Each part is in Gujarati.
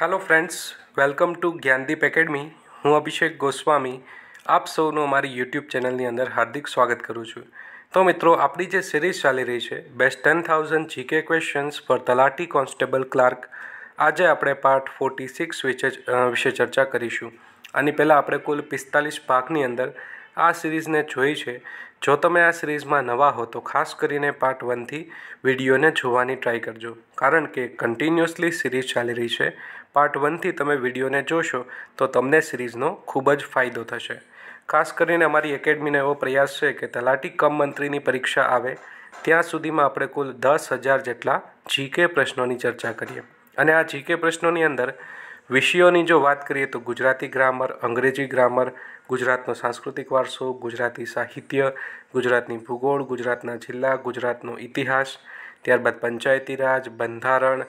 hello friends welcome to Gyandeep academy હું અભિષેક ગોસ્વામી આપ સૌનું અમારી યુટ્યુબ ચેનલની અંદર હાર્દિક સ્વાગત કરું છું તો મિત્રો આપણી જે સિરીઝ ચાલી રહી છે best ten thousand GK questions for Talati constable clerk આજે આપણે પાર્ટ ફોર્ટી સિક્સ વિશે વિશે ચર્ચા કરીશું આની પહેલાં આપણે કુલ પિસ્તાલીસ ભાગની અંદર આ સિરીઝને જોઈ છે જો તમે આ સિરીઝમાં નવા હો તો ખાસ કરીને પાર્ટ વનથી વિડીયોને જોવાની ટ્રાય કરજો કારણ કે કન્ટિન્યુઅસલી સિરીઝ ચાલી રહી છે પાર્ટ વનથી તમે વિડીયોને જોશો તો તમને સિરીઝનો ખૂબ જ ફાયદો થશે ખાસ કરીને અમારી એકેડમીનો એવો પ્રયાસ છે કે તલાટી કમ મંત્રીની પરીક્ષા આવે ત્યાં સુધીમાં આપણે કુલ દસ હજાર જેટલા જીકે પ્રશ્નોની ચર્ચા કરીએ અને આ જીકે પ્રશ્નોની અંદર વિષયોની જો વાત કરીએ તો ગુજરાતી ગ્રામર અંગ્રેજી ગ્રામર ગુજરાતનો સાંસ્કૃતિક વારસો ગુજરાતી સાહિત્ય ગુજરાતની ભૂગોળ ગુજરાતના જિલ્લા ગુજરાતનો ઇતિહાસ ત્યારબાદ પંચાયતી રાજ બંધારણ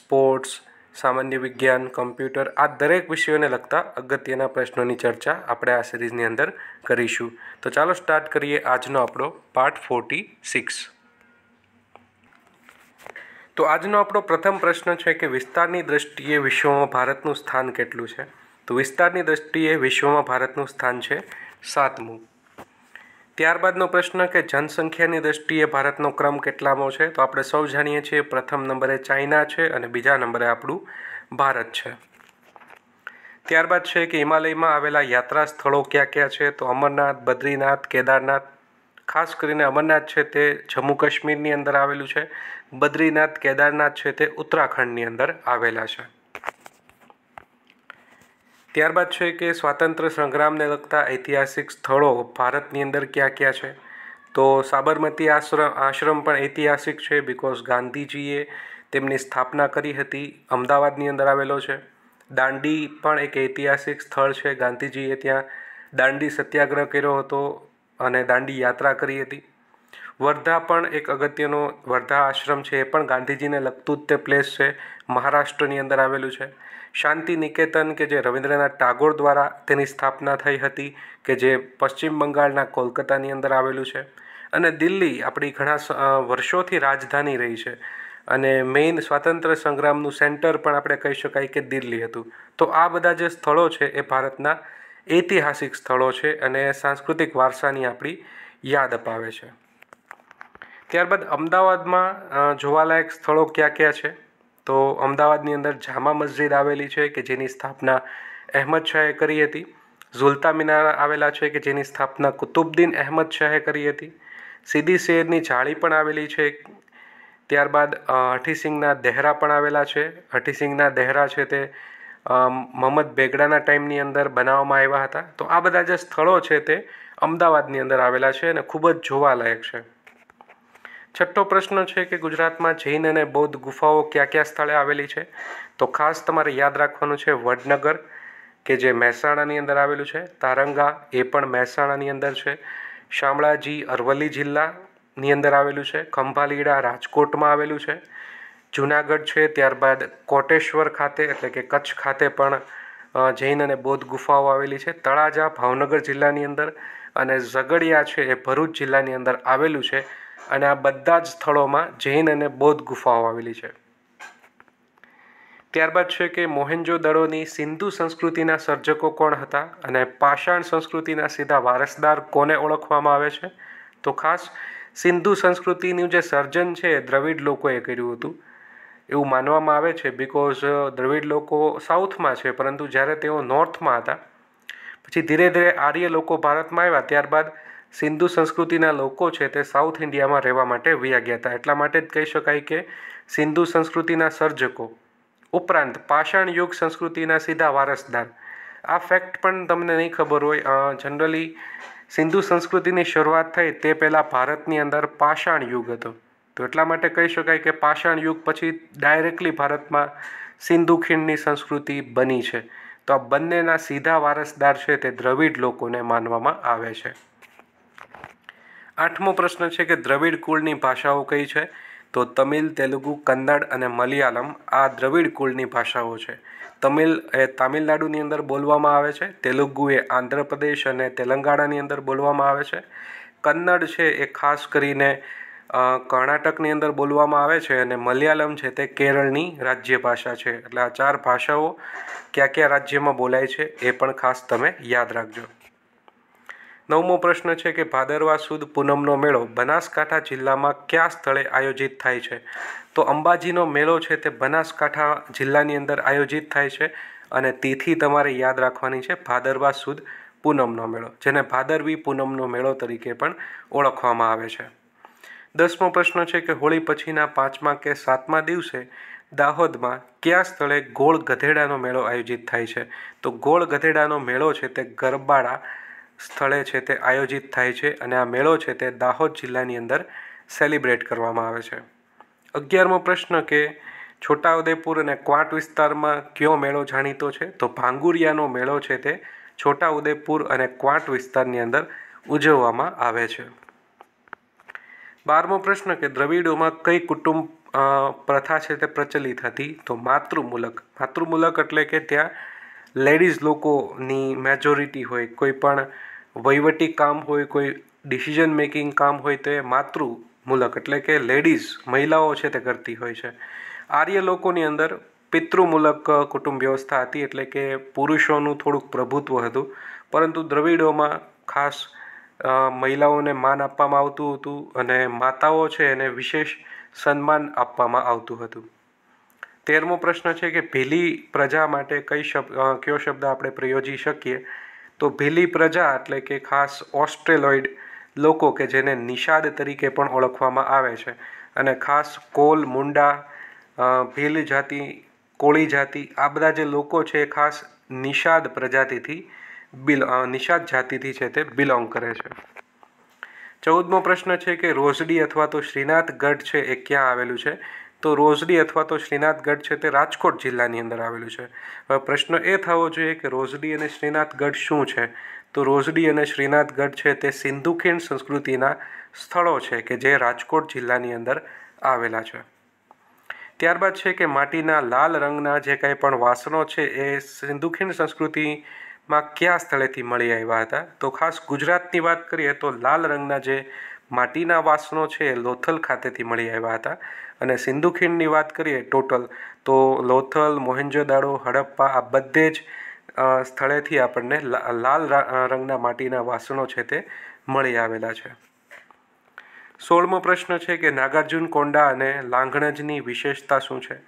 સ્પોર્ટ્સ સામાન્ય વિજ્ઞાન કમ્પ્યુટર આ દરેક વિષયોને લગતા અગત્યના પ્રશ્નોની ચર્ચા આપણે આ સિરીઝની અંદર કરીશું તો ચાલો સ્ટાર્ટ કરીએ આજનો આપણો પાર્ટ ફોર્ટી સિક્સ તો આજનો આપણો પ્રથમ પ્રશ્ન છે કે વિસ્તારની દ્રષ્ટિએ વિશ્વમાં ભારતનું સ્થાન કેટલું છે તો વિસ્તારની દ્રષ્ટિએ વિશ્વમાં ભારતનું સ્થાન છે સાતમું ત્યારબાદનો પ્રશ્ન કે જનસંખ્યાની દ્રષ્ટિએ ભારતનો ક્રમ કેટલામો છે તો આપણે સૌ જાણીએ છીએ પ્રથમ નંબરે ચાઇના છે અને બીજા નંબરે આપણું ભારત છે ત્યારબાદ છે કે હિમાલયમાં આવેલા યાત્રા સ્થળો ક્યાં ક્યાં છે તો અમરનાથ બદ્રીનાથ કેદારનાથ ખાસ કરીને અમરનાથ છે તે જમ્મુ કાશ્મીરની અંદર આવેલું છે બદ્રીનાથ કેદારનાથ છે તે ઉત્તરાખંડની અંદર આવેલા છે ત્યારબાદ છે કે સ્વાતંત્ર્ય સંગ્રામને લગતા ઐતિહાસિક સ્થળો ભારતની અંદર ક્યાં ક્યાં છે તો સાબરમતી આશ્રમ આશ્રમ પણ ઐતિહાસિક છે બિકોઝ ગાંધીજીએ તેમની સ્થાપના કરી હતી અમદાવાદની અંદર આવેલો છે દાંડી પણ એક ઐતિહાસિક સ્થળ છે ગાંધીજીએ ત્યાં દાંડી સત્યાગ્રહ કર્યો હતો અને દાંડી યાત્રા કરી હતી વર્ધા પણ એક અગત્યનો વર્ધા આશ્રમ છે એ પણ ગાંધીજીને લગતું જ તે પ્લેસ છે મહારાષ્ટ્રની અંદર આવેલું છે શાંતિ નિકેતન કે જે રવિન્દ્રનાથ ટાગોર દ્વારા તેની સ્થાપના થઈ હતી કે જે પશ્ચિમ બંગાળના કોલકાતાની અંદર આવેલું છે અને દિલ્હી આપણી ઘણા વર્ષોથી રાજધાની રહી છે અને મેઇન સ્વાતંત્ર્ય સંગ્રામનું સેન્ટર પણ આપણે કહી શકાય કે દિલ્હી હતું તો આ બધા જે સ્થળો છે એ ભારતના ઐતિહાસિક સ્થળો છે અને સાંસ્કૃતિક વારસાની આપણી યાદ અપાવે છે ત્યારબાદ અમદાવાદમાં જોવાલાયક સ્થળો ક્યાં ક્યાં છે તો અમદાવાદની અંદર જામા મસ્જિદ આવેલી છે કે જેની સ્થાપના અહેમદ શાહે કરી હતી ઝુલતા મિનાર આવેલા છે કે જેની સ્થાપના કુતુબદ્દીન અહેમદ શાહે કરી હતી સીધી શેરની જાળી પણ આવેલી છે ત્યારબાદ હઠીસિંહના દહેરા પણ આવેલા છે હઠીસિંહના દહેરા છે તે મોહમ્મદ બેગડાના ટાઈમની અંદર બનાવવામાં આવ્યા હતા તો આ બધા જે સ્થળો છે તે અમદાવાદની અંદર આવેલા છે અને ખૂબ જ જોવાલાયક છે છઠ્ઠો પ્રશ્ન છે કે ગુજરાતમાં જૈન અને બૌદ્ધ ગુફાઓ કયા ક્યાં સ્થળે આવેલી છે તો ખાસ તમારે યાદ રાખવાનું છે વડનગર કે જે મહેસાણાની અંદર આવેલું છે તારંગા એ પણ મહેસાણાની અંદર છે શામળાજી અરવલ્લી જિલ્લાની અંદર આવેલું છે ખંભાલીડા રાજકોટમાં આવેલું છે જુનાગઢ છે ત્યારબાદ કોટેશ્વર ખાતે એટલે કે કચ્છ ખાતે પણ જૈન અને બૌદ્ધ ગુફાઓ આવેલી છે તળાજા ભાવનગર જિલ્લાની અંદર અને ઝઘડિયા છે એ ભરૂચ જિલ્લાની અંદર આવેલું છે અને આ બધા જ સ્થળોમાં જૈન અને બૌદ્ધ ગુફાઓ આવેલી છે ત્યારબાદ છે કે મોહેન્જો દળોની સિંધુ સંસ્કૃતિના સર્જકો કોણ હતા અને પાષાણ સંસ્કૃતિના સીધા વારસદાર કોને ઓળખવામાં આવે છે તો ખાસ સિંધુ સંસ્કૃતિનું જે સર્જન છે દ્રવિડ લોકોએ કર્યું હતું એવું માનવામાં આવે છે બિકોઝ દ્રવિડ લોકો સાઉથમાં છે પરંતુ જ્યારે તેઓ નોર્થમાં હતા પછી ધીરે ધીરે આર્ય લોકો ભારતમાં આવ્યા ત્યારબાદ સિંધુ સંસ્કૃતિના લોકો છે તે સાઉથ ઇન્ડિયામાં રહેવા માટે વ્યા ગયા હતા એટલા માટે જ કહી શકાય કે સિંધુ સંસ્કૃતિના સર્જકો ઉપરાંત પાષાણ યુગ સંસ્કૃતિના સીધા વારસદાર આ ફેક્ટ પણ તમને નહીં ખબર હોય જનરલી સિંધુ સંસ્કૃતિની શરૂઆત થઈ તે પહેલાં ભારતની અંદર પાષાણ યુગ હતો તો એટલા માટે કહી શકાય કે પાષાણ યુગ પછી ડાયરેક્ટલી ભારતમાં સિંધુ ખીણની સંસ્કૃતિ બની છે તો આ બંનેના સીધા વારસદાર છે તે દ્રવિડ લોકોને માનવામાં આવે છે આઠમો પ્રશ્ન છે કે દ્રવિડ કુળની ભાષાઓ કઈ છે તો તમિલ તેલુગુ કન્નડ અને મલયાલમ આ દ્રવિડ કુળની ભાષાઓ છે તમિલ એ તામિલનાડુની અંદર બોલવામાં આવે છે તેલુગુ એ આંધ્રપ્રદેશ અને તેલંગાણાની અંદર બોલવામાં આવે છે કન્નડ છે એ ખાસ કરીને કર્ણાટકની અંદર બોલવામાં આવે છે અને મલયાલમ છે તે કેરળની રાજ્ય ભાષા છે એટલે આ ચાર ભાષાઓ કયા કયા રાજ્યમાં બોલાય છે એ પણ ખાસ તમે યાદ રાખજો નવમો પ્રશ્ન છે કે ભાદરવા સુદ પૂનમનો મેળો બનાસકાંઠા જિલ્લામાં કયા સ્થળે આયોજિત થાય છે તો અંબાજીનો મેળો છે તે બનાસકાંઠા જિલ્લાની અંદર આયોજિત થાય છે અને તિથિ તમારે યાદ રાખવાની છે ભાદરવા સુદ પૂનમનો મેળો જેને ભાદરવી પૂનમનો મેળો તરીકે પણ ઓળખવામાં આવે છે દસમો પ્રશ્ન છે કે હોળી પછીના પાંચમા કે સાતમા દિવસે દાહોદમાં કયા સ્થળે ગોળ ગધેડાનો મેળો આયોજિત થાય છે તો ગોળ ગધેડાનો મેળો છે તે ગરબાડા સ્થળે છે તે આયોજિત થાય છે અને આ મેળો છે તે દાહોદ જિલ્લાની અંદર સેલિબ્રેટ કરવામાં આવે છે અગિયારમો પ્રશ્ન કે છોટાઉદેપુર અને ક્વાંટ વિસ્તારમાં કયો મેળો જાણીતો છે તો ભાંગુરિયાનો મેળો છે તે છોટાઉદેપુર અને ક્વાંટ વિસ્તારની અંદર ઉજવવામાં આવે છે બારમો પ્રશ્ન કે દ્રવિડોમાં કઈ કુટુંબ પ્રથા છે તે પ્રચલિત હતી તો માતૃમૂલક માતૃમૂલક એટલે કે ત્યાં લેડીઝ લોકોની મેજોરિટી હોય કોઈ પણ વહીવટી કામ હોય કોઈ ડિસિઝન મેકિંગ કામ હોય તે માતૃ મૂલક એટલે કે લેડીઝ મહિલાઓ છે તે કરતી હોય છે આર્ય લોકોની અંદર પિતૃમૂલક કુટુંબ વ્યવસ્થા હતી એટલે કે પુરુષોનું થોડુંક પ્રભુત્વ હતું પરંતુ દ્રવિડોમાં ખાસ મહિલાઓને માન આપવામાં આવતું હતું અને માતાઓ છે એને વિશેષ સન્માન આપવામાં આવતું હતું તેરમો પ્રશ્ન છે કે ભીલી પ્રજા માટે કઈ શબ્દ કયો શબ્દ આપણે પ્રયોજી શકીએ તો ભીલી પ્રજા એટલે કે ખાસ ઓસ્ટ્રેલોઇડ લોકો કે જેને નિષાદ તરીકે પણ ઓળખવામાં આવે છે અને ખાસ કોલ મુંડા ભીલ જાતિ કોળી જાતિ આ બધા જે લોકો છે એ ખાસ નિષાદ પ્રજાતિથી બિલ નિષાદ જાતિથી છે તે બિલોંગ કરે છે ચૌદમો પ્રશ્ન છે કે રોઝડી અથવા તો શ્રીનાથ ગઢ છે એ ક્યાં આવેલું છે તો રોઝડી અથવા તો શ્રીનાથગઢ છે તે રાજકોટ જિલ્લાની અંદર આવેલું છે હવે પ્રશ્ન એ થવો જોઈએ કે રોઝડી અને શ્રીનાથગઢ શું છે તો રોઝડી અને શ્રીનાથગઢ છે તે સિંધુખીણ સંસ્કૃતિના સ્થળો છે કે જે રાજકોટ જિલ્લાની અંદર આવેલા છે ત્યારબાદ છે કે માટીના લાલ રંગના જે કંઈ પણ વાસણો છે એ સિંધુખીણ સંસ્કૃતિમાં કયા સ્થળેથી મળી આવ્યા હતા તો ખાસ ગુજરાતની વાત કરીએ તો લાલ રંગના જે માટીના વાસણો છે એ લોથલ ખાતેથી મળી આવ્યા હતા અને સિંધુ ખીણની વાત કરીએ ટોટલ તો લોથલ મોહેન્જોદાડો હડપ્પા આ બધે જ સ્થળેથી આપણને લાલ રંગના માટીના વાસણો છે તે મળી આવેલા છે સોળમો પ્રશ્ન છે કે નાગાર્જુન કોંડા અને લાંઘણજની વિશેષતા શું છે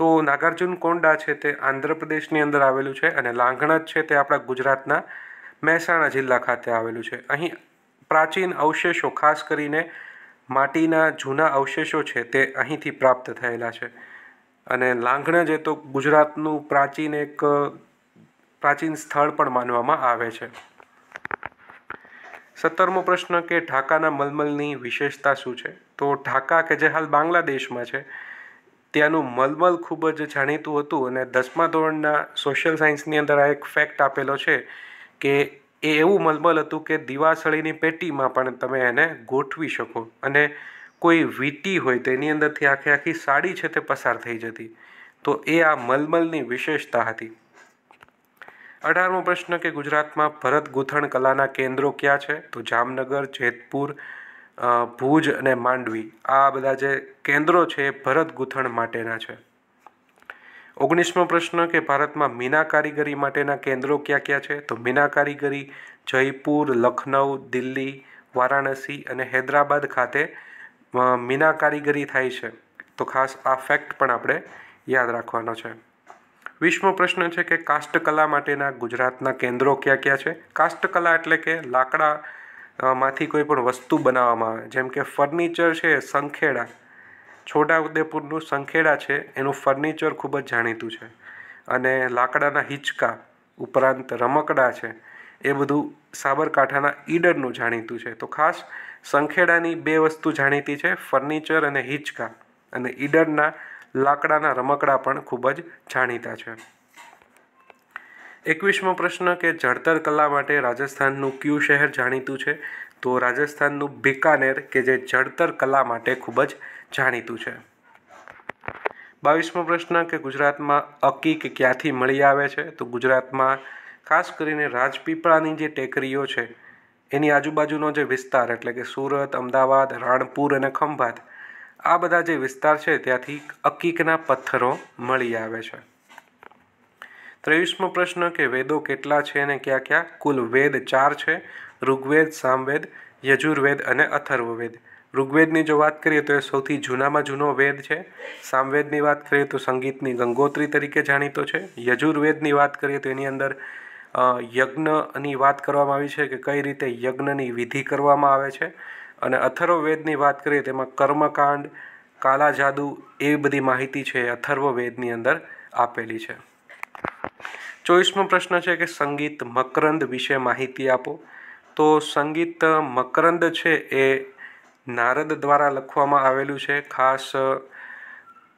તો નાગાર્જુન કોંડા છે તે આંધ્રપ્રદેશની અંદર આવેલું છે અને લાંઘણજ છે તે આપણા ગુજરાતના મહેસાણા જિલ્લા ખાતે આવેલું છે અહીં પ્રાચીન અવશેષો ખાસ કરીને માટીના જૂના અવશેષો છે તે અહીંથી પ્રાપ્ત થયેલા છે અને લાંઘણા જે તો ગુજરાતનું પ્રાચીન એક પ્રાચીન સ્થળ પણ માનવામાં આવે છે સત્તરમો પ્રશ્ન કે ઢાકાના મલમલની વિશેષતા શું છે તો ઢાકા કે જે હાલ બાંગ્લાદેશમાં છે ત્યાંનું મલમલ ખૂબ જ જાણીતું હતું અને દસમા ધોરણના સોશિયલ સાયન્સની અંદર આ એક ફેક્ટ આપેલો છે કે એ એવું મલમલ હતું કે દિવાસળીની પેટીમાં પણ તમે એને ગોઠવી શકો અને કોઈ વીંટી હોય તેની અંદરથી આખી આખી સાડી છે તે પસાર થઈ જતી તો એ આ મલમલની વિશેષતા હતી અઢારમો પ્રશ્ન કે ગુજરાતમાં ભરત ગૂંથણ કલાના કેન્દ્રો ક્યાં છે તો જામનગર જેતપુર ભુજ અને માંડવી આ બધા જે કેન્દ્રો છે એ ભરત ગૂંથણ માટેના છે ઓગણીસમો પ્રશ્ન કે ભારતમાં મીના કારીગરી માટેના કેન્દ્રો ક્યાં ક્યાં છે તો મીના કારીગરી જયપુર લખનઉ દિલ્હી વારાણસી અને હૈદરાબાદ ખાતે મીના કારીગરી થાય છે તો ખાસ આ ફેક્ટ પણ આપણે યાદ રાખવાનો છે વીસમો પ્રશ્ન છે કે કાષ્ટકલા માટેના ગુજરાતના કેન્દ્રો ક્યાં ક્યાં છે કાષ્ટકલા એટલે કે લાકડામાંથી કોઈ પણ વસ્તુ બનાવવામાં આવે જેમ કે ફર્નિચર છે સંખેડા છોટાઉદેપુરનું સંખેડા છે એનું ફર્નિચર ખૂબ જ જાણીતું છે અને લાકડાના હિંચકા ઉપરાંત રમકડાં છે એ બધું સાબરકાંઠાના ઈડરનું જાણીતું છે તો ખાસ સંખેડાની બે વસ્તુ જાણીતી છે ફર્નિચર અને હિંચકા અને ઈડરના લાકડાના રમકડા પણ ખૂબ જ જાણીતા છે એકવીસમો પ્રશ્ન કે જળતર કલા માટે રાજસ્થાનનું ક્યુ શહેર જાણીતું છે તો રાજસ્થાનનું બિકાનેર કે જે જળતર કલા માટે ખૂબ જ જાણીતું છે બાવીસમો પ્રશ્ન કે ગુજરાતમાં અકીક ક્યાંથી મળી આવે છે તો ગુજરાતમાં ખાસ કરીને રાજપીપળાની જે ટેકરીઓ છે એની આજુબાજુનો જે વિસ્તાર એટલે કે સુરત અમદાવાદ રાણપુર અને ખંભાત આ બધા જે વિસ્તાર છે ત્યાંથી અકીકના પથ્થરો મળી આવે છે ત્રેવીસમો પ્રશ્ન કે વેદો કેટલા છે અને કયા કયા કુલ વેદ ચાર છે ઋગ્વેદ સામવેદ યજુર્વેદ અને અથર્વવેદ ઋગ્વેદની જો વાત કરીએ તો એ સૌથી જૂનામાં જૂનો વેદ છે સામવેદની વાત કરીએ તો સંગીતની ગંગોત્રી તરીકે જાણીતો છે યજુર્વેદની વાત કરીએ તો એની અંદર યજ્ઞની વાત કરવામાં આવી છે કે કઈ રીતે યજ્ઞની વિધિ કરવામાં આવે છે અને અથર્વવેદની વાત કરીએ તેમાં કર્મકાંડ કાલા જાદુ એ બધી માહિતી છે અથર્વવેદની અંદર આપેલી છે ચોવીસમો પ્રશ્ન છે કે સંગીત મકરંદ વિશે માહિતી આપો તો સંગીત મકરંદ છે એ નારદ દ્વારા લખવામાં આવેલું છે ખાસ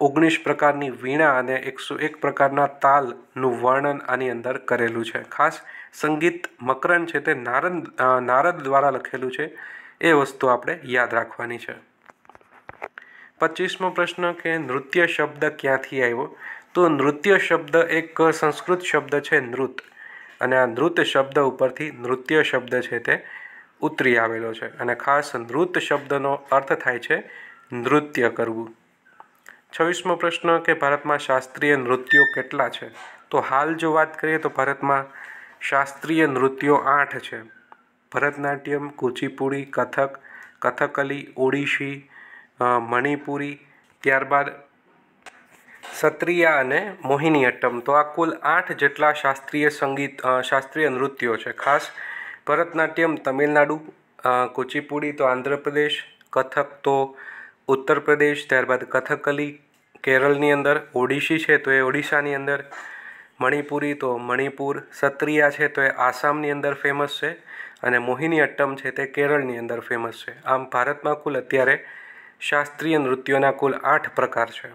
ઓગણીસ પ્રકારની વીણા અને એકસો એક પ્રકારના તાલનું વર્ણન આની અંદર કરેલું છે ખાસ સંગીત મકરન છે તે નારદ નારદ દ્વારા લખેલું છે એ વસ્તુ આપણે યાદ રાખવાની છે પચીસમો પ્રશ્ન કે નૃત્ય શબ્દ ક્યાંથી આવ્યો તો નૃત્ય શબ્દ એક સંસ્કૃત શબ્દ છે નૃત અને આ નૃત્ય શબ્દ ઉપરથી નૃત્ય શબ્દ છે તે ઉતરી આવેલો છે અને ખાસ નૃત્ય શબ્દનો અર્થ થાય છે નૃત્ય કરવું છવ્વીસમો પ્રશ્ન કે ભારતમાં શાસ્ત્રીય નૃત્યો કેટલા છે તો હાલ જો વાત કરીએ તો ભારતમાં શાસ્ત્રીય નૃત્યો આઠ છે ભરતનાટ્યમ કુચીપુડી કથક કથકલી ઓડિશી મણિપુરી ત્યારબાદ સત્રિયા અને મોહિનીઅટ્ટમ તો આ કુલ આઠ જેટલા શાસ્ત્રીય સંગીત શાસ્ત્રીય નૃત્યો છે ખાસ ભરતનાટ્યમ તમિલનાડુ કુચીપુડી તો આંધ્રપ્રદેશ કથક તો ઉત્તર પ્રદેશ ત્યારબાદ કથકલી કેરળની અંદર ઓડિશી છે તો એ ઓડિશાની અંદર મણિપુરી તો મણિપુર સત્રિયા છે તો એ આસામની અંદર ફેમસ છે અને મોહિની અટ્ટમ છે તે કેરળની અંદર ફેમસ છે આમ ભારતમાં કુલ અત્યારે શાસ્ત્રીય નૃત્યોના કુલ આઠ પ્રકાર છે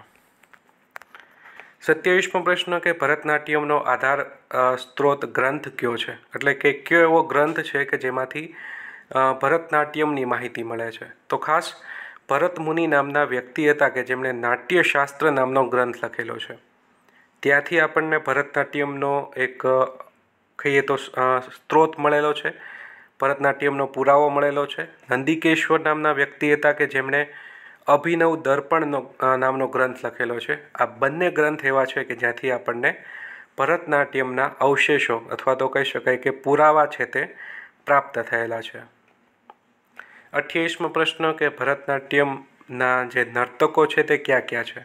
સત્યાવીસમો પ્રશ્ન કે ભરતનાટ્યમનો આધાર સ્ત્રોત ગ્રંથ કયો છે એટલે કે કયો એવો ગ્રંથ છે કે જેમાંથી ભરતનાટ્યમની માહિતી મળે છે તો ખાસ ભરતમુનિ નામના વ્યક્તિ હતા કે જેમણે નાટ્યશાસ્ત્ર નામનો ગ્રંથ લખેલો છે ત્યાંથી આપણને ભરતનાટ્યમનો એક કહીએ તો સ્ત્રોત મળેલો છે ભરતનાટ્યમનો પુરાવો મળેલો છે નંદિકેશ્વર નામના વ્યક્તિ હતા કે જેમણે અભિનવ દર્પણનો નામનો ગ્રંથ લખેલો છે આ બંને ગ્રંથ એવા છે કે જ્યાંથી આપણને ભરતનાટ્યમના અવશેષો અથવા તો કહી શકાય કે પુરાવા છે તે પ્રાપ્ત થયેલા છે અઠ્યાવીસમો પ્રશ્ન કે ભરતનાટ્યમના જે નર્તકો છે તે ક્યાં ક્યાં છે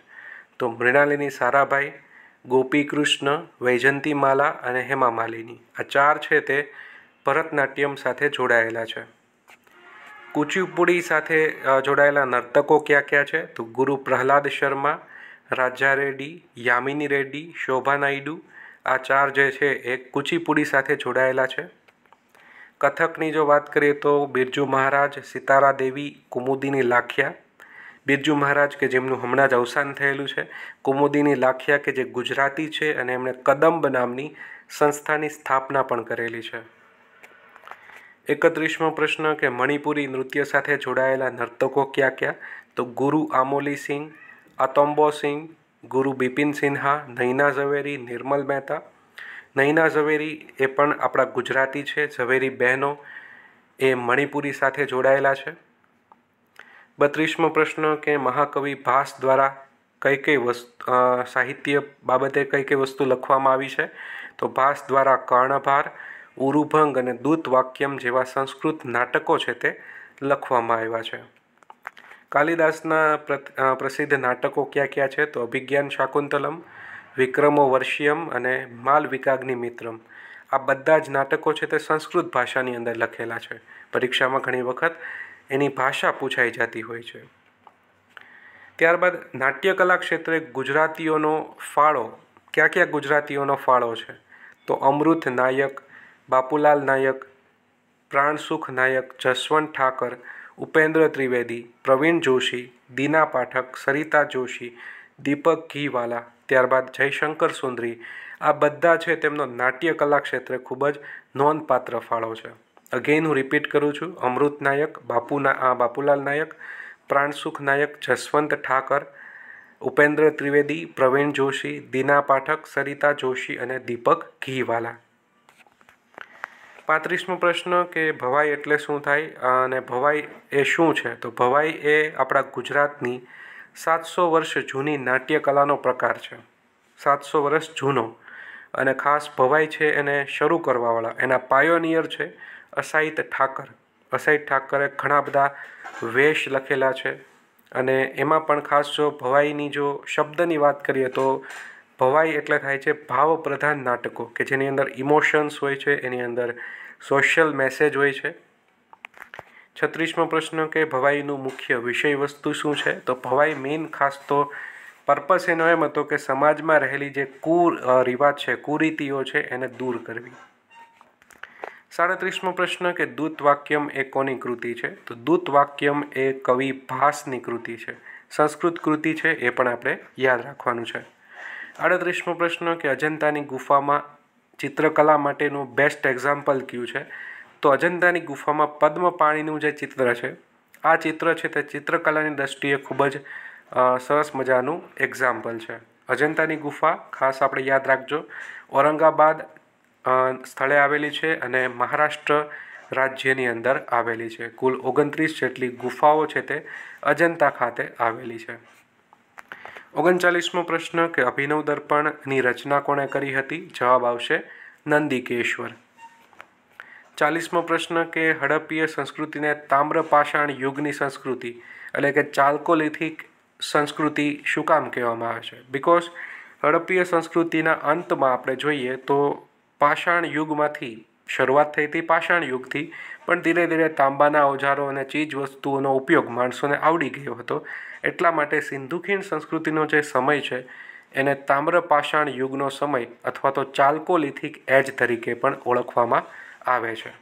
તો મૃણાલિની સારાભાઈ ગોપી કૃષ્ણ વૈજંતીમાલા અને હેમામાલિની આ ચાર છે તે ભરતનાટ્યમ સાથે જોડાયેલા છે કુચીપુડી સાથે જોડાયેલા નર્તકો ક્યાં ક્યાં છે તો ગુરુ પ્રહલાદ શર્મા રાજા રેડ્ડી યામિની રેડ્ડી શોભા નાયડુ આ ચાર જે છે એ કુચીપુડી સાથે જોડાયેલા છે કથકની જો વાત કરીએ તો બિરજુ મહારાજ સિતારા દેવી કુમુદીની લાખિયા બિરજુ મહારાજ કે જેમનું હમણાં જ અવસાન થયેલું છે કુમુદીની લાખિયા કે જે ગુજરાતી છે અને એમણે કદંબ નામની સંસ્થાની સ્થાપના પણ કરેલી છે એકત્રીસમો પ્રશ્ન કે મણિપુરી નૃત્ય સાથે જોડાયેલા નર્તકો ક્યાં ક્યાં તો ગુરુ આમોલી સિંહ અતોમ્બો સિંહ ગુરુ બિપિન સિન્હા નૈના ઝવેરી નિર્મલ મહેતા નૈના ઝવેરી એ પણ આપણા ગુજરાતી છે ઝવેરી બહેનો એ મણિપુરી સાથે જોડાયેલા છે બત્રીસમો પ્રશ્ન કે મહાકવિ ભાસ દ્વારા કઈ કઈ વસ્તુ સાહિત્ય બાબતે કઈ કઈ વસ્તુ લખવામાં આવી છે તો ભાસ દ્વારા કર્ણભાર ઉરુભંગ અને દૂત વાક્યમ જેવા સંસ્કૃત નાટકો છે તે લખવામાં આવ્યા છે કાલિદાસના પ્રસિદ્ધ નાટકો ક્યાં ક્યાં છે તો અભિજ્ઞાન શાકુંતલમ વિક્રમો વર્ષિયમ અને માલ વિકાગ્નિ મિત્રમ આ બધા જ નાટકો છે તે સંસ્કૃત ભાષાની અંદર લખેલા છે પરીક્ષામાં ઘણી વખત એની ભાષા પૂછાઈ જતી હોય છે ત્યારબાદ નાટ્યકલા ક્ષેત્રે ગુજરાતીઓનો ફાળો ક્યાં ક્યાં ગુજરાતીઓનો ફાળો છે તો અમૃત નાયક બાપુલાલ નાયક પ્રાણસુખ નાયક જસવંત ઠાકર ઉપેન્દ્ર ત્રિવેદી પ્રવીણ જોશી દીના પાઠક સરિતા જોશી દીપક ઘીવાલા ત્યારબાદ જયશંકર સુંદરી આ બધા છે તેમનો નાટ્ય કલા ક્ષેત્રે ખૂબ જ નોંધપાત્ર ફાળો છે અગેન હું રિપીટ કરું છું અમૃત નાયક બાપુના આ બાપુલાલ નાયક પ્રાણસુખ નાયક જસવંત ઠાકર ઉપેન્દ્ર ત્રિવેદી પ્રવીણ જોશી દીના પાઠક સરિતા જોશી અને દીપક ઘીવાલા પાંત્રીસમો પ્રશ્ન કે ભવાઈ એટલે શું થાય અને ભવાઈ એ શું છે તો ભવાઈ એ આપણા ગુજરાતની સાતસો વર્ષ જૂની નાટ્ય કલાનો પ્રકાર છે સાતસો વર્ષ જૂનો અને ખાસ ભવાઈ છે એને શરૂ કરવાવાળા એના પાયોનિયર છે અસાહિત ઠાકર અસાહિત ઠાકરે ઘણા બધા વેશ લખેલા છે અને એમાં પણ ખાસ જો ભવાઈની જો શબ્દની વાત કરીએ તો ભવાઈ એટલે થાય છે ભાવપ્રધાન નાટકો કે જેની અંદર ઇમોશન્સ હોય છે એની અંદર સોશિયલ મેસેજ હોય છે છત્રીસમો પ્રશ્ન કે ભવાઈનું મુખ્ય વિષય વસ્તુ શું છે તો ભવાઈ મેઇન ખાસ તો પર્પસ એનો એમ હતો કે સમાજમાં રહેલી જે કુર રિવાજ છે કુરીતિઓ છે એને દૂર કરવી સાડત્રીસમો પ્રશ્ન કે દૂત વાક્યમ એ કોની કૃતિ છે તો દૂત વાક્યમ એ કવિ ભાસની કૃતિ છે સંસ્કૃત કૃતિ છે એ પણ આપણે યાદ રાખવાનું છે સાડત્રીસમો પ્રશ્ન કે અજંતાની ગુફામાં ચિત્રકલા માટેનું બેસ્ટ એક્ઝામ્પલ કયું છે તો અજંતાની ગુફામાં પદ્મ પાણીનું જે ચિત્ર છે આ ચિત્ર છે તે ચિત્રકલાની દ્રષ્ટિએ ખૂબ જ સરસ મજાનું એક્ઝામ્પલ છે અજંતાની ગુફા ખાસ આપણે યાદ રાખજો ઔરંગાબાદ સ્થળે આવેલી છે અને મહારાષ્ટ્ર રાજ્યની અંદર આવેલી છે કુલ ઓગણત્રીસ જેટલી ગુફાઓ છે તે અજંતા ખાતે આવેલી છે ઓગણચાલીસમો પ્રશ્ન કે અભિનવ દર્પણની રચના કોણે કરી હતી જવાબ આવશે નંદિકેશ્વર ચાલીસમો પ્રશ્ન કે હડપ્પીય સંસ્કૃતિને તામ્રપાષાણ યુગની સંસ્કૃતિ એટલે કે ચાલ્કોલિથિક સંસ્કૃતિ શું કામ કહેવામાં આવે છે બિકોઝ હડપ્પીય સંસ્કૃતિના અંતમાં આપણે જોઈએ તો પાષાણ યુગમાંથી શરૂઆત થઈ હતી પાષાણ યુગથી પણ ધીરે ધીરે તાંબાના ઓજારો અને ચીજ વસ્તુઓનો ઉપયોગ માણસોને આવડી ગયો હતો એટલા માટે સિંધુ સંસ્કૃતિનો જે સમય છે એને તામ્રપાષાણ યુગનો સમય અથવા તો ચાલ્કોલિથિક એજ તરીકે પણ ઓળખવામાં આવે છે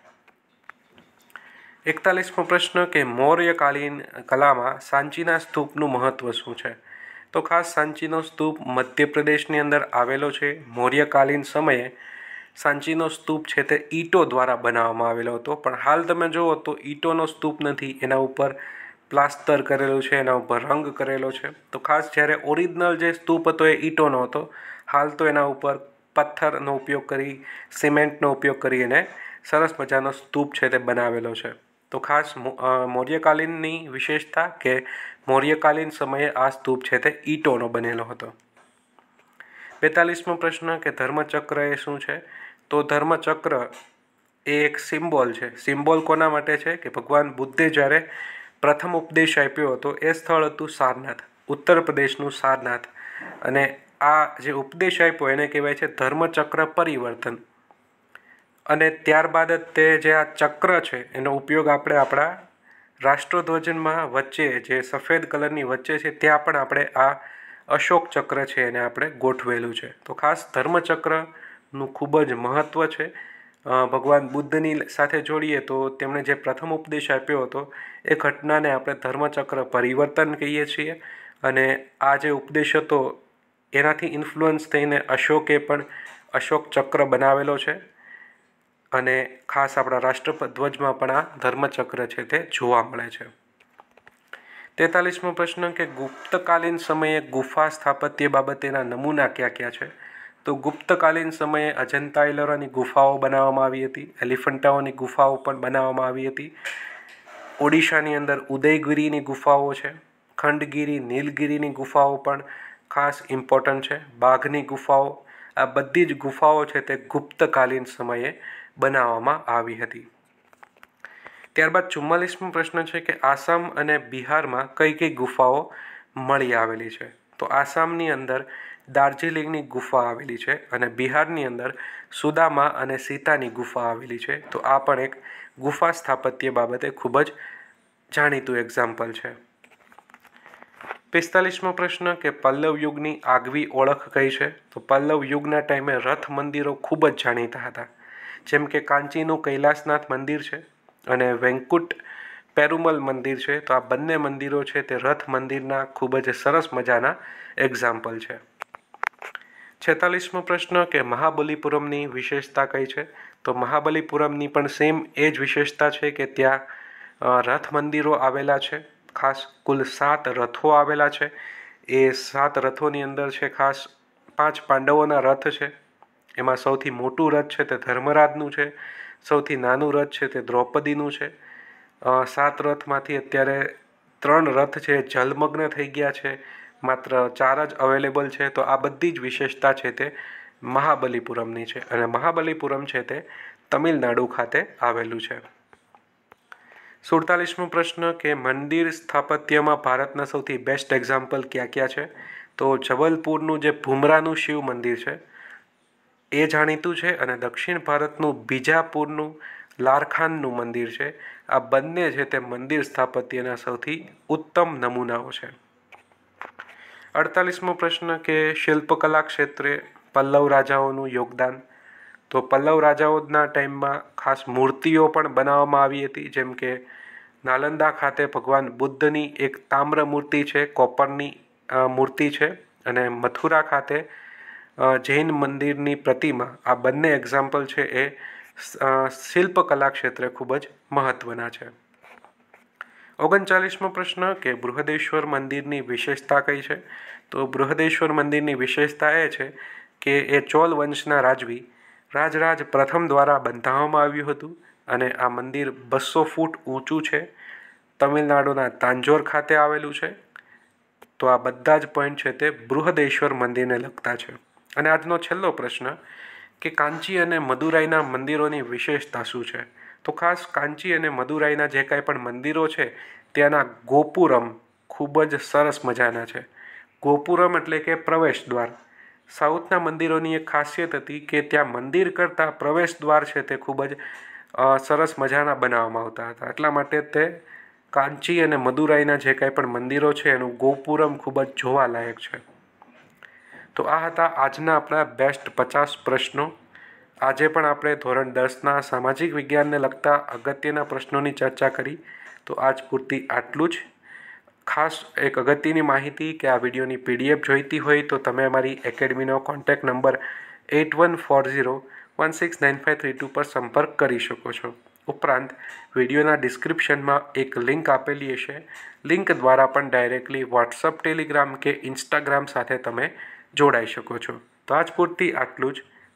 એકતાલીસમો પ્રશ્ન કે મૌર્યકાલીન કલામાં સાંચીના સ્તૂપનું મહત્ત્વ શું છે તો ખાસ સાંચીનો સ્તૂપ મધ્યપ્રદેશની અંદર આવેલો છે મૌર્યકાલીન સમયે સાંચીનો સ્તૂપ છે તે ઈંટો દ્વારા બનાવવામાં આવેલો હતો પણ હાલ તમે જુઓ તો ઈંટોનો સ્તૂપ નથી એના ઉપર પ્લાસ્ટર કરેલું છે એના ઉપર રંગ કરેલો છે તો ખાસ જ્યારે ઓરિજિનલ જે સ્તૂપ હતો એ ઈંટોનો હતો હાલ તો એના ઉપર પથ્થરનો ઉપયોગ કરી સિમેન્ટનો ઉપયોગ કરી એને સરસ મજાનો સ્તૂપ છે તે બનાવેલો છે તો ખાસ મૌર્યકાલીનની વિશેષતા કે મૌર્યકાલીન સમયે આ સ્તૂપ છે તે ઈંટોનો બનેલો હતો બેતાલીસમો પ્રશ્ન કે ધર્મચક્ર એ શું છે તો ધર્મચક્ર એ એક સિમ્બોલ છે સિમ્બોલ કોના માટે છે કે ભગવાન બુદ્ધે જ્યારે પ્રથમ ઉપદેશ આપ્યો હતો એ સ્થળ હતું સારનાથ ઉત્તર પ્રદેશનું સારનાથ અને આ જે ઉપદેશ આપ્યો એને કહેવાય છે ધર્મચક્ર પરિવર્તન અને ત્યારબાદ જ તે જે આ ચક્ર છે એનો ઉપયોગ આપણે આપણા રાષ્ટ્રધ્વજનમાં વચ્ચે જે સફેદ કલરની વચ્ચે છે ત્યાં પણ આપણે આ અશોક ચક્ર છે એને આપણે ગોઠવેલું છે તો ખાસ ધર્મચક્રનું ખૂબ જ મહત્ત્વ છે ભગવાન બુદ્ધની સાથે જોડીએ તો તેમણે જે પ્રથમ ઉપદેશ આપ્યો હતો એ ઘટનાને આપણે ધર્મચક્ર પરિવર્તન કહીએ છીએ અને આ જે ઉપદેશ હતો એનાથી ઇન્ફ્લુઅન્સ થઈને અશોકે પણ અશોક ચક્ર બનાવેલો છે અને ખાસ આપણા ધ્વજમાં પણ આ ધર્મચક્ર છે તે જોવા મળે છે તેતાલીસમો પ્રશ્ન કે ગુપ્તકાલીન સમયે ગુફા સ્થાપત્ય બાબતેના નમૂના કયા ક્યાં છે તો ગુપ્તકાલીન સમયે અજંતા ઇલોરાની ગુફાઓ બનાવવામાં આવી હતી એલિફન્ટાઓની ગુફાઓ પણ બનાવવામાં આવી હતી ઓડિશાની અંદર ઉદયગીરીની ગુફાઓ છે ખંડગીરી નીલગીરીની ગુફાઓ પણ ખાસ ઇમ્પોર્ટન્ટ છે બાઘની ગુફાઓ આ બધી જ ગુફાઓ છે તે ગુપ્તકાલીન સમયે બનાવવામાં આવી હતી ત્યારબાદ ચુમ્માલીસમો પ્રશ્ન છે કે આસામ અને બિહારમાં કઈ કઈ ગુફાઓ મળી આવેલી છે તો આસામની અંદર દાર્જિલિંગની ગુફા આવેલી છે અને બિહારની અંદર સુદામા અને સીતાની ગુફા આવેલી છે તો આ પણ એક ગુફા સ્થાપત્ય બાબતે ખૂબ જ જાણીતું એક્ઝામ્પલ છે પિસ્તાલીસમો પ્રશ્ન કે પલ્લવ યુગની આગવી ઓળખ કઈ છે તો પલ્લવ યુગના ટાઈમે રથ મંદિરો ખૂબ જ જાણીતા હતા જેમ કે કાંચીનું કૈલાસનાથ મંદિર છે અને વેંકુટ પેરુમલ મંદિર છે તો આ બંને મંદિરો છે તે રથ મંદિરના ખૂબ જ સરસ મજાના એક્ઝામ્પલ છે છેતાલીસમો પ્રશ્ન કે મહાબલીપુરમની વિશેષતા કઈ છે તો મહાબલીપુરમની પણ સેમ એ જ વિશેષતા છે કે ત્યાં રથ મંદિરો આવેલા છે ખાસ કુલ સાત રથો આવેલા છે એ સાત રથોની અંદર છે ખાસ પાંચ પાંડવોના રથ છે એમાં સૌથી મોટું રથ છે તે ધર્મરાજનું છે સૌથી નાનું રથ છે તે દ્રૌપદીનું છે સાત રથમાંથી અત્યારે ત્રણ રથ છે જલમગ્ન થઈ ગયા છે માત્ર ચાર જ અવેલેબલ છે તો આ બધી જ વિશેષતા છે તે મહાબલીપુરમની છે અને મહાબલીપુરમ છે તે તમિલનાડુ ખાતે આવેલું છે સુડતાલીસમો પ્રશ્ન કે મંદિર સ્થાપત્યમાં ભારતના સૌથી બેસ્ટ એક્ઝામ્પલ ક્યાં ક્યાં છે તો જબલપુરનું જે ભૂમરાનું શિવ મંદિર છે એ જાણીતું છે અને દક્ષિણ ભારતનું બીજાપુરનું લારખાનનું મંદિર છે આ બંને છે તે મંદિર સ્થાપત્યના સૌથી ઉત્તમ નમૂનાઓ છે અડતાલીસમો પ્રશ્ન કે શિલ્પકલા ક્ષેત્રે પલ્લવ રાજાઓનું યોગદાન તો પલ્લવ રાજાઓના ટાઈમમાં ખાસ મૂર્તિઓ પણ બનાવવામાં આવી હતી જેમ કે નાલંદા ખાતે ભગવાન બુદ્ધની એક તામ્ર મૂર્તિ છે કોપરની મૂર્તિ છે અને મથુરા ખાતે જૈન મંદિરની પ્રતિમા આ બંને એક્ઝામ્પલ છે એ શિલ્પકલા ક્ષેત્રે ખૂબ જ મહત્ત્વના છે ઓગણચાલીસમો પ્રશ્ન કે બૃહદેશ્વર મંદિરની વિશેષતા કઈ છે તો બૃહદેશ્વર મંદિરની વિશેષતા એ છે કે એ ચોલ વંશના રાજવી રાજરાજ પ્રથમ દ્વારા બંધાવવામાં આવ્યું હતું અને આ મંદિર બસો ફૂટ ઊંચું છે તમિલનાડુના તાંજોર ખાતે આવેલું છે તો આ બધા જ પોઈન્ટ છે તે બૃહદેશ્વર મંદિરને લગતા છે અને આજનો છેલ્લો પ્રશ્ન કે કાંચી અને મદુરાઈના મંદિરોની વિશેષતા શું છે તો ખાસ કાંચી અને મદુરાઈના જે કાંઈ પણ મંદિરો છે ત્યાંના ગોપુરમ ખૂબ જ સરસ મજાના છે ગોપુરમ એટલે કે પ્રવેશ દ્વાર સાઉથના મંદિરોની એક ખાસિયત હતી કે ત્યાં મંદિર કરતાં પ્રવેશ દ્વાર છે તે ખૂબ જ સરસ મજાના બનાવવામાં આવતા હતા એટલા માટે તે કાંચી અને મદુરાઈના જે કાંઈ પણ મંદિરો છે એનું ગોપુરમ ખૂબ જ જોવાલાયક છે તો આ હતા આજના આપણા બેસ્ટ પચાસ પ્રશ્નો આજે પણ આપણે ધોરણ દસના સામાજિક વિજ્ઞાનને લગતા અગત્યના પ્રશ્નોની ચર્ચા કરી તો આજ પૂરતી આટલું જ ખાસ એક અગત્યની માહિતી કે આ વિડીયોની પીડીએફ જોઈતી હોય તો તમે અમારી એકેડમીનો contact number eight one four zero one six nine five three two પર સંપર્ક કરી શકો છો ઉપરાંત વિડીયોના ડિસ્ક્રિપ્શનમાં એક લિંક આપેલી હશે લિંક દ્વારા પણ ડાયરેક્ટલી વોટ્સઅપ ટેલિગ્રામ કે ઇન્સ્ટાગ્રામ સાથે તમે જોડાઈ શકો છો તો આજ પૂરતી આટલું જ